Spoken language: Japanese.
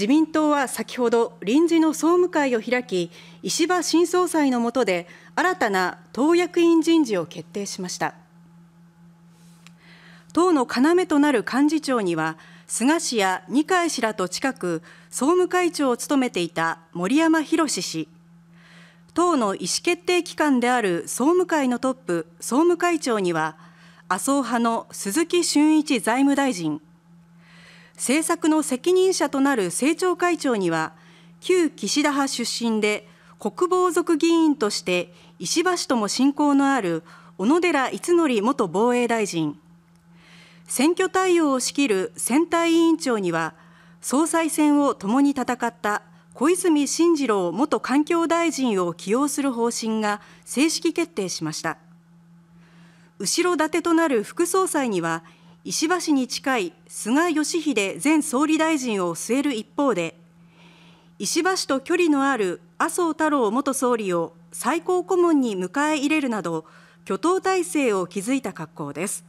自民党は先ほど臨時の総務会を開き、石破新総裁の下で新たな党役員人事を決定しました。党の要となる幹事長には、菅氏や二階氏らと近く総務会長を務めていた森山博氏党の意思決定機関である総務会のトップ総務会長には麻生派の鈴木俊一財務大臣政策の責任者となる政調会長には、旧岸田派出身で、国防族議員として石破氏とも親交のある小野寺五則元防衛大臣、選挙対応を仕切る選対委員長には、総裁選を共に戦った小泉進次郎元環境大臣を起用する方針が正式決定しました。後ろ盾となる副総裁には石破氏に近い菅義偉前総理大臣を据える一方で、石破氏と距離のある麻生太郎元総理を最高顧問に迎え入れるなど、挙党体制を築いた格好です。